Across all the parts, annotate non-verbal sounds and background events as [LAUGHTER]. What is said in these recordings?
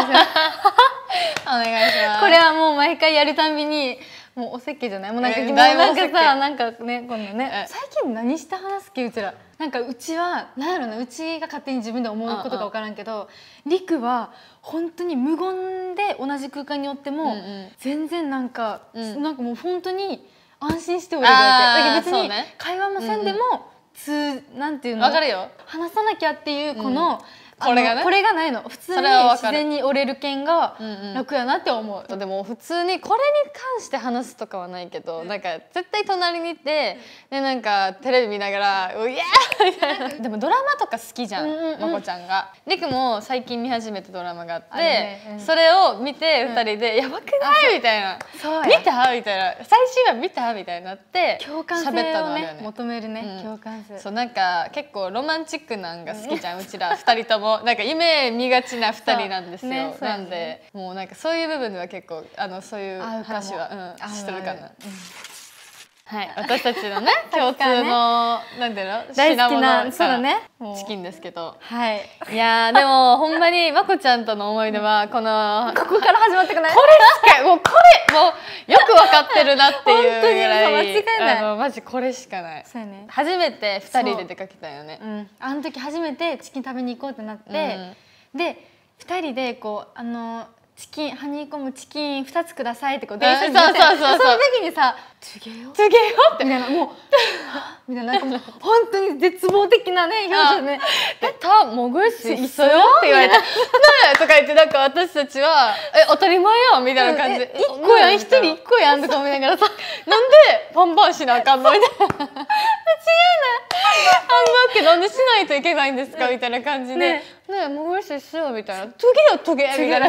ましょうお願いしますこれはもう毎回やるたびにもうおせっじゃないもうなんか、えー、なんかさなんかね今度ね最近何して話すっけうちらなんかうちはなんやろなうちが勝手に自分で思うことがわからんけどりくは本当に無言で同じ空間におっても、うんうん、全然なんか、うん、なんかもう本当に安心しておれるだけ別に会話もせんでも、うんうん、つなんていうのわかるよ。話さなきゃっていうこの、うんこれがねこれがないの普通に自然に折れる剣が楽やなって思う、うんうん、でも普通にこれに関して話すとかはないけど、なんか絶対隣にいて、でなんかテレビ見ながら「ういやー!」みたいな [LAUGHS] でもドラマとか好きじゃん、うんうん、まこちゃんが。りくも最近見始めたドラマがあって、ねうん、それを見て2人で「やばくない?」みたいな「見た?」みたいな「最新話見た?」みたいになって共感性を、ね、求めるね、共感性そうなんか結構ロマンチックなんが好きじゃん、うちら2人とももなんか夢見がちな2人なんですよ、ね、なんでもうなんかそういう部分では結構あのそういう話は、うん、してるかな。はい、私たちのね [LAUGHS] 共通の、なんていうの大好きなそうねチキンですけどはいいやでも [LAUGHS] ほんまにまこちゃんとの思い出はこのここから始まってくないこれしかもうこれもうよく分かってるなっていう間違いない。マジこれしかないそう、ね、初めて二人で出かけたよねう、ん、あの時初めてチキン食べに行こうってなって、で二人でこうあのチキンハニーコムチキン2つくださいってこうそうそうそうその時にさ「つげよ」つげよってみたいなもう「みたいな [LAUGHS] なんかもう [LAUGHS] 本当に絶望的なね表情ね「でたもぐしいっそよ」って言われた「なとか言ってなんか私たちは「[LAUGHS] え当たり前よ」みたいな感じで「1個やん1人1個やん」とか思いながらさなんでパンパンしなあかんのみたいな。間違いないハンバーグなんでしないといけないんですかみたいな感じで「ねえもぐしいっそよ」みたいな「トゲよトゲ」みたいな。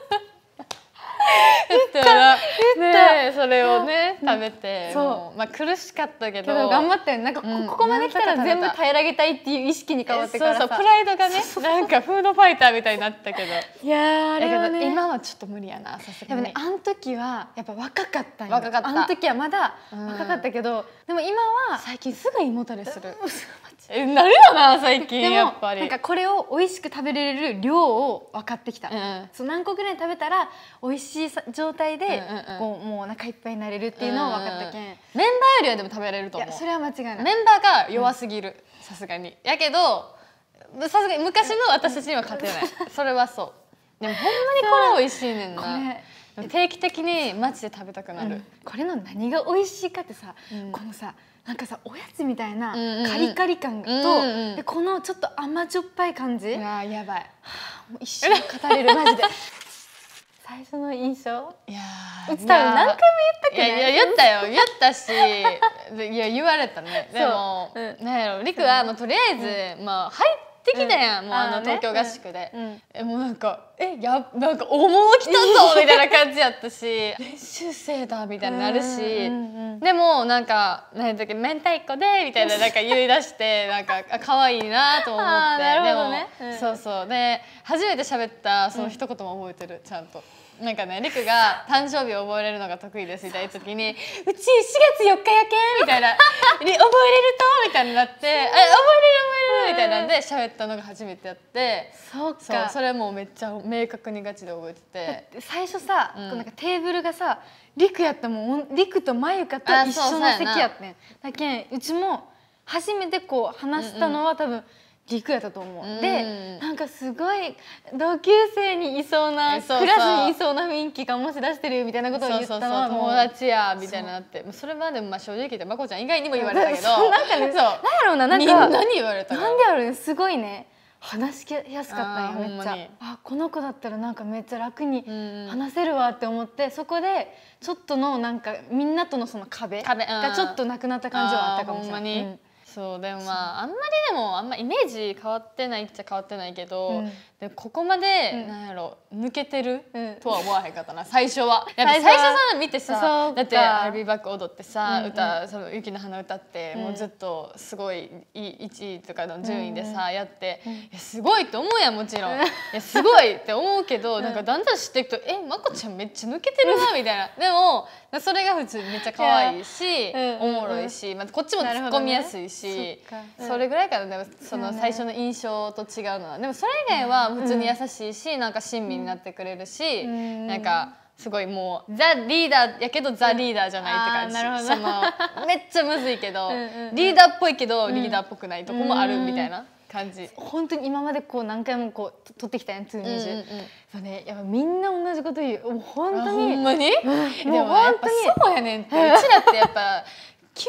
言ったらねそれをね食べて、そうまあ苦しかったけど頑張ったよなんかここまで来たら全部平らげたいっていう意識に変わってからそうそうプライドがねなんかフードファイターみたいになったけど [LAUGHS] いやあれはね今はちょっと無理やなさすがにでもねあの時はやっぱ若かったんよ若かったあの時はまだ若かったけど、でも今は最近すぐ胃もたれする [LAUGHS] えなるよな最近やっぱりなんかこれを美味しく食べれる量を分かってきた、うん、そう何個ぐらい食べたら美味しい状態で、うんうん、こうもうお腹いっぱいになれるっていうのを分かったけん、うんうん、メンバーよりはでも食べられると思うそれは間違いないメンバーが弱すぎるさすがにやけどさすがに昔の私たちには勝てない [LAUGHS] それはそうでもほんまにこれ美味しいねんな定期的にマジで食べたくなる、これの何が美味しいかってさ、このさなんかさおやつみたいなカリカリ感と、でこのちょっと甘じょっぱい感じやばい、はあ、一語れるマジで [LAUGHS] 最初の印象いや多分何回も言ったけどいや言ったよ言ったしいや言われたねでも、うん、やろりくはとりあえず、うん、まあ入ってってきたやん、もうあの東京合宿で、えもうなんか「えやなんか大物来たぞ」みたいな感じやったし「練習生だ」みたいになるし、でもなんか何だっけ「明太子で」みたいな [LAUGHS] なんか言い出してなんか可愛いなと思ってでも、そうそうで初めて喋ったその一言も覚えてる、ちゃんと。なんかね、りくが [LAUGHS] 誕生日を覚えれるのが得意ですみたいな時に「うち4月4日やけん」みたいな「[LAUGHS] 覚えれると?」みたいになって「あ覚えれる覚えみたいなんで喋ったのが初めてやってそうかそれもめっちゃ明確にガチで覚えてて最初さ、うん、なんかテーブルがさりくやったもんりくとまゆかと一緒の席やってんだけんうちも初めてこう話したのは、うんうん、多分陸やったと思う、うん、でなんかすごい同級生にいそうなクラスにいそうな雰囲気がもし出してるみたいなことを言ったのは友達やみたいなってそれまでもまあ正直言ってまこちゃん以外にも言われたけどなんかねそうなんやろうななか何言われたなんでやろうねすごいね話しやすかったんやめっちゃあこの子だったらなんかめっちゃ楽に話せるわって思って、うん、そこでちょっとのなんかみんなとのその壁がちょっとなくなった感じはあったかもしれない。そうでもまああんまりでもあんまイメージ変わってないっちゃ変わってないけど、うん、でここまで、うん、なんやろ抜けてる、うん、とは思わへんかったな最初は最初さ見てさだって「アルビーバック踊」ってさ、うんうん、歌その「雪の花」歌って、うん、もうずっとすごい1位とかの順位でさ、うんやっていやすごいって思うやんもちろんいやすごいって思うけど、なんかだんだん知っていくと「えまこちゃんめっちゃ抜けてるな」みたいなでもそれが普通めっちゃ可愛いし、おもろいし、まあ、こっちも突っ込みやすいし、ね、それぐらいからでもその最初の印象と違うのはでもそれ以外は普通に優しいし、うん、なんか親身になってくれるし、うん、なんかすごいもうザ・リーダーやけどザ・リーダーじゃないって感じ、うん、そのめっちゃむずいけどリーダーっぽいけどリーダーっぽくないとこもあるみたいな。感じ本当に今までこう何回もこう取ってきたやんつ、うんうん、そうねやっぱみんな同じこと言うもう本当にほんまに、でも本当にそうやねんって [LAUGHS] うちらってやっぱ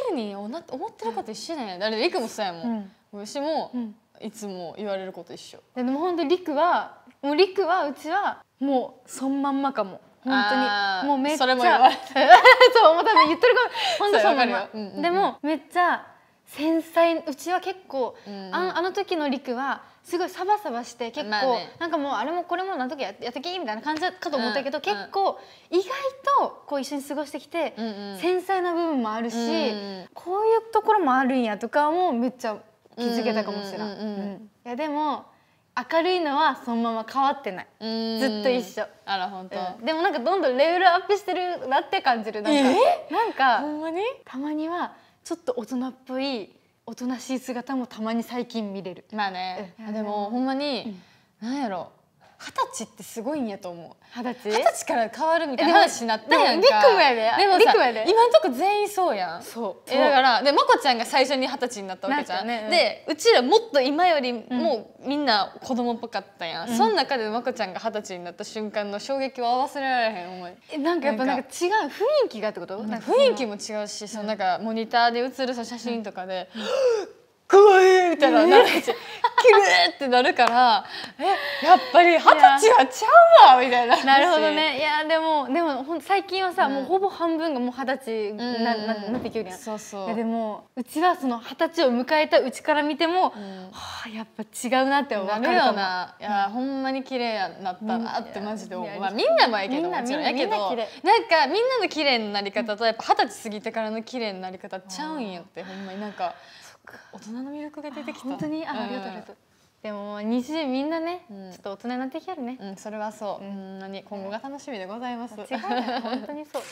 急におな思ってること一緒なんやだってりくもそうやもん、うん、私も、うんいつも言われること一緒でも本当りくはもうりくはうちはもうそのまんまかも本当にもうめっちゃそれも言われそうもう多分言ってる [LAUGHS] かもでもめっちゃ繊細うちは結構、うん、ああの時のりくはすごいサバサバして結構、まあね、なんかもうあれもこれも何時ややっときみたいな感じかと思ったけど、うん、結構意外とこう一緒に過ごしてきて、うんうん、繊細な部分もあるし、うんうん、こういうところもあるんやとかもめっちゃ気づけたかもしれないいやでも明るいのはそのまま変わってないずっと一緒あら本当、うん、でもなんかどんどんレベルアップしてるなって感じるなんか、えー、なんかほんまにたまにはちょっと大人っぽいおとなしい姿もたまに最近見れるまあね、うん、でもほんまに、うん、なんやろう二十歳ってすごいんやと思う二十歳二十歳から変わるみたいな話になったやんかでもリクやででもさ今んとこ全員そうやんそうえだからでまこちゃんが最初に二十歳になったわけじゃん、ねうん、でうちらもっと今よりもうみんな子供っぽかったやん、うん、その中でまこちゃんが二十歳になった瞬間の衝撃は忘れられへん思いえなんかやっぱなんか違う雰囲気がってこと、雰囲気も違うしそのなんかモニターで映る写真とかで「[LAUGHS] みたいな、なんキルってなるからえやっぱり二十歳はちゃうわみたいななるほどねいやでもでもほん最近はさ、もうほぼ半分がもう二十歳な,、ななってきるやんそうそうでもうちはその二十歳を迎えたうちから見ても、はあ、やっぱ違うなって思うダメよないや、ほんまに綺麗やなったなってマジで思う、まあ、みんなもやけどもちろんやけどなんかみんなの綺麗なり方とやっぱ二十歳過ぎてからの綺麗なり方ちゃうんやって、ほんまになんか。大人の魅力が出てきた本当にあありがとうありがとうでも日時みんなね、うん、ちょっと大人になってきてるね、うん、それはそう、うん、何今後が楽しみでございます、うん、違う本当にそう [LAUGHS]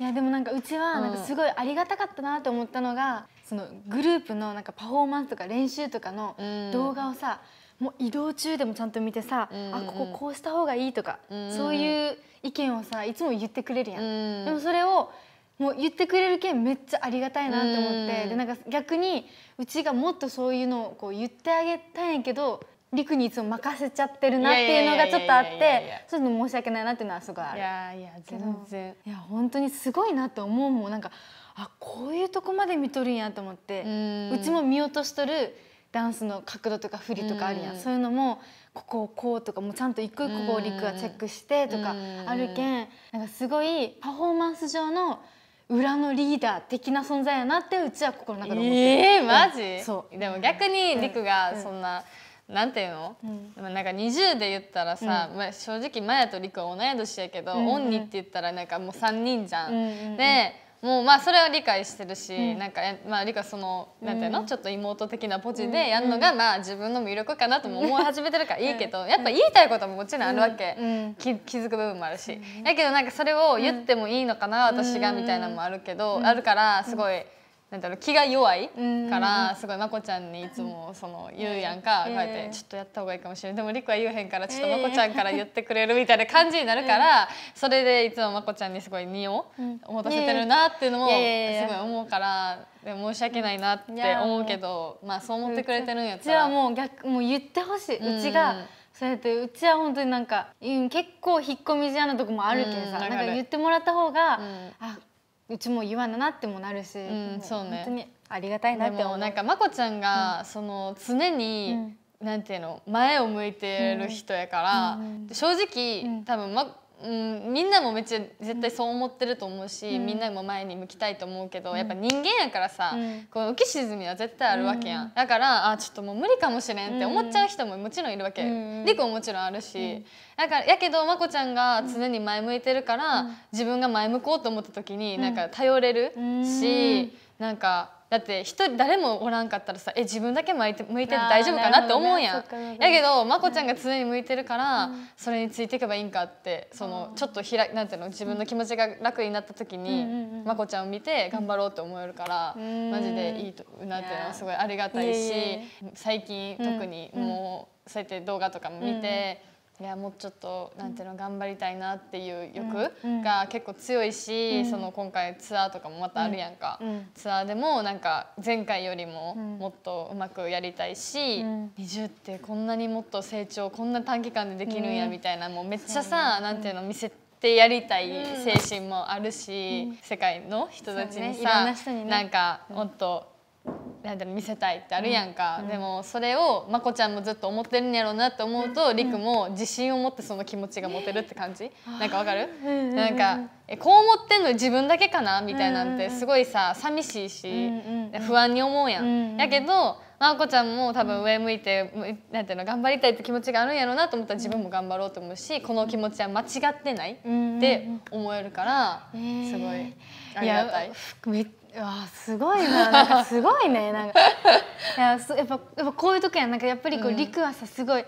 いやでもなんかうちはなんかすごいありがたかったなと思ったのが、そのグループのなんかパフォーマンスとか練習とかの動画をさ、もう移動中でもちゃんと見てさ、うんうん、あこここうした方がいいとか、うんうん、そういう意見をさいつも言ってくれるやん、うん、でもそれをもう言ってくれるんめっちゃありがたいなと思ってでなんか逆にうちがもっとそういうのをこう言ってあげたいんやけど陸にいつも任せちゃってるなっていうのがちょっとあってちょっと申し訳ないなっていうのはすごいあるいやいや全然いや本当にすごいなと思うもんなんかあこういうとこまで見とるんやと思ってうちも見落としとるダンスの角度とか振りとかあるやんそういうのもここをこうとかもちゃんと一個一個こ陸はチェックしてとかあるけんなんかすごいパフォーマンス上の裏のリーダー的な存在やなってうちは心の中で思ってえー、マジ、うん、そうでも逆にりくがそんな、うん、なんていうの、うん、なんか20で言ったらさ、うん、まあ、正直マヤとりくは同い年やけど、うんうん、オンニって言ったらなんかもう3人じゃん。うんうんうん、でもうまあそれは理解してるし、うん、なんかまあ理解そのなんていうの、うん、ちょっと妹的なポジでやるのがまあ自分の魅力かなとも思い始めてるからいいけど、やっぱ言いたいことももちろんあるわけ、気気づく部分もあるし、やけどなんかそれを言ってもいいのかな、私がみたいなのもあるけど、あるからすごい。なんだろう気が弱いからすごいまこちゃんにいつもその言うやんか、こうやってちょっとやった方がいいかもしれないでもりくは言うへんからちょっとまこちゃんから言ってくれるみたいな感じになるから、それでいつもまこちゃんにすごい荷を持たせてるなっていうのもすごい思うから申し訳ないなって思うけどまあそう思ってくれてるんやったら。うちはもう逆もう言ってほしい、うちがそうやってうちは本当になんか、うん、結構引っ込み思案なとこもあるけどさ、うん、なんか言ってもらった方が、うん、あうちも言わななってもなるし、うんそうね、本当にありがたいなって思うなんかまこちゃんが、その常に、なんていうの前を向いてる人やから、正直多分まうん、みんなもめっちゃ絶対そう思ってると思うし、うん、みんなも前に向きたいと思うけど、うん、やっぱ人間やからさ、うん、こう浮き沈みは絶対あるわけやん、だからあちょっともう無理かもしれんって思っちゃう人ももちろんいるわけ、うん、リコももちろんあるし、だからやけどまこちゃんが常に前向いてるから、自分が前向こうと思った時になんか頼れるし、うん、なんかだって一人誰もおらんかったらさえ自分だけ向いて向いてて大丈夫かなって思うやん、ね、やけどまこちゃんが常に向いてるから、うん、それについていけばいいんかってそのちょっとひらなんていうの自分の気持ちが楽になった時に、うん、まこちゃんを見て頑張ろうって思えるから、うん、マジでいいとなっていうのはすごいありがたいし最近特にもうそうやって動画とかも見て。いやもうちょっとなんていうの頑張りたいなっていう欲が結構強いし、うん、その今回ツアーとかもまたあるやんか、うんうん、ツアーでもなんか前回よりももっとうまくやりたいし、うん、20ってこんなにもっと成長こんな短期間でできるんやみたいな、もうめっちゃさ、なんていうの見せて。やりたい精神もあるし、うん、世界の人たちにさ、ね、なんかもっと見せたいってあるやんか、うん、でもそれをまこちゃんもずっと思ってるんやろうなって思うとりく、も自信を持ってその気持ちが持てるって感じ、うん、なんかわかる、うん、なんかえこう思ってんの自分だけかなみたいなんてすごいさ寂しいし、不安に思うやん。やけどまこちゃんも多分上向いて、なんていうの頑張りたいって気持ちがあるんやろうなと思ったら自分も頑張ろうと思うしこの気持ちは間違ってないって思えるからすごいありがたい。いめっわすごいな [LAUGHS] なんかすごいねなんかいややっぱやっぱこういう時こやなんかやっぱりこう、うん、陸はさすごいや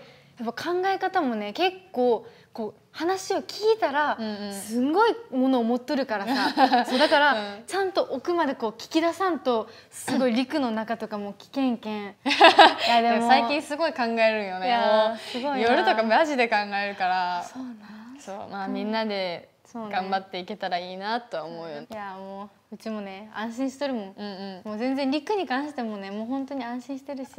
っぱ考え方もね結構こう話を聞いたら、うんうん、すごいものを持っとるからさ [LAUGHS] そうだから、うん、ちゃんと奥までこう聞き出さんとすごい [LAUGHS] 陸の中とかも危険んけんいやでも最近すごい考えるよね夜とかマジで考えるからそうまあ、みんなで頑張っていけたらいいなと思うよ、ね、いやもううちもね安心しとるもん、うんうん、もう全然陸に関してもねもう本当に安心してるし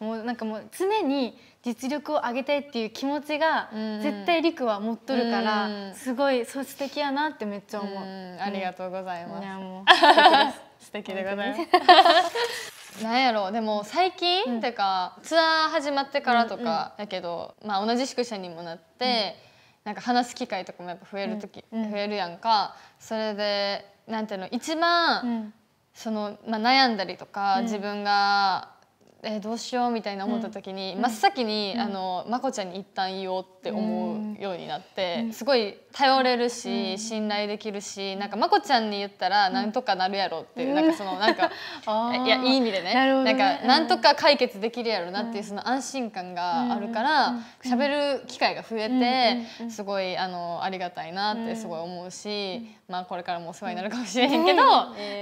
もうなんかもう常に実力を上げたいっていう気持ちが絶対陸は持っとるから、うんうん、すごいそう素敵やなってめっちゃ思う、うん、ありがとうございますいやもう [LAUGHS] 素敵でございます [LAUGHS] なんやろうでも最近、うん、てかツアー始まってからとかやけど、うんうん、まあ同じ宿舎にもなって、うん、なんか話す機会とかもやっぱ増える時、うん、増えるやんかそれでなんていうの一番、うん、そのまあ、悩んだりとか、自分がえー、どうしようみたいな思った時に、うん、真っ先に、うん、あのまこちゃんに一旦言おうって思うようになって、うん、すごい頼れるし、信頼できるしなんかまこちゃんに言ったらなんとかなるやろっていう、なんかそのなんか [LAUGHS] いやいい意味でねな、ね、なんかなんとか解決できるやろなっていうその安心感があるから喋、る機会が増えて、すごいあのありがたいなってすごい思うし、まあこれからもお世話になるかもしれへんけど、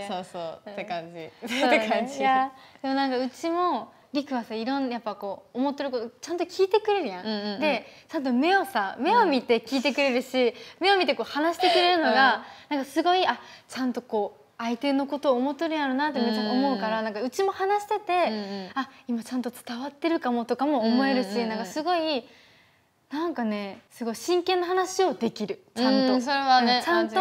そうそうって感じ。[LAUGHS] って感じ。でもなんかうちもりくはさいろんなやっぱこう思ってることちゃんと聞いてくれるやんうんうんうん、でちゃんと目をさ目を見て聞いてくれるし、うん、目を見てこう話してくれるのが、うん、なんかすごいあちゃんとこう相手のことを思っとるやろなってめっちゃ思うから、うん、なんかうちも話してて、うんうん、あ今ちゃんと伝わってるかもとかも思えるし、うんうん、なんかすごいなんかねすごい真剣な話をできるちゃんと、うん、それはね、ちゃんと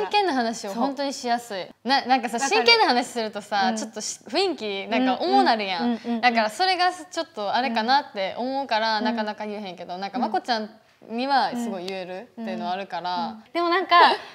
真剣な話を本当にしやすいななんかさ真剣な話するとさ、うん、ちょっと雰囲気なんか重なるやんうんうん、だからそれがちょっとあれかなって思うから、なかなか言えへんけどなんかまこちゃんにはすごい言えるっていうのはあるから、でもなんか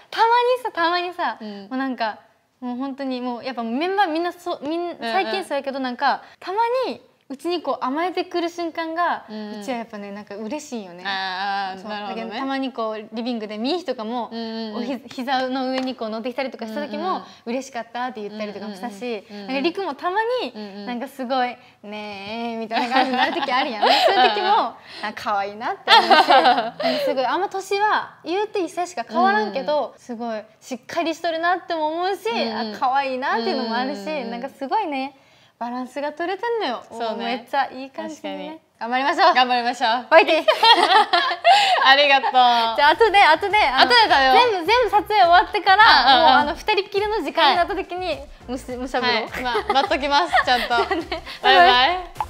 たまにさたまにさ、もうなんかもう本当にもうやっぱメンバーみんなそみん最近そうやけどなんかたまにうちにこう甘えてくる瞬間が、うん、うちはやっぱねなんか嬉しいよね。あなるほど、ね、たまにこうリビングでミーヒとかも、うんおひ膝の上にこう乗ってきたりとかした時も、うん嬉しかったって言ったりとかもしたし、うんなんかリクもたまに、なんかすごいねえみたいな感じになる時あるやん。[LAUGHS] そういう時もなんか可愛いなって思って、すごいあんま年は言うて一切しか変わらんけど、すごいしっかりしとるなっても思うし、あ可愛いなっていうのもあるし、なんかすごいね。バランスが取れてんのよそう、ね、めっちゃいい感じ、ね、頑張りましょう頑張りましょうバイティ [LAUGHS] ありがとうじゃあ後で後で後で全部全部撮影終わってからもうあの二人きりの時間になった時にむしむしゃぶろまあ待っときますちゃんと、[LAUGHS] バイバイ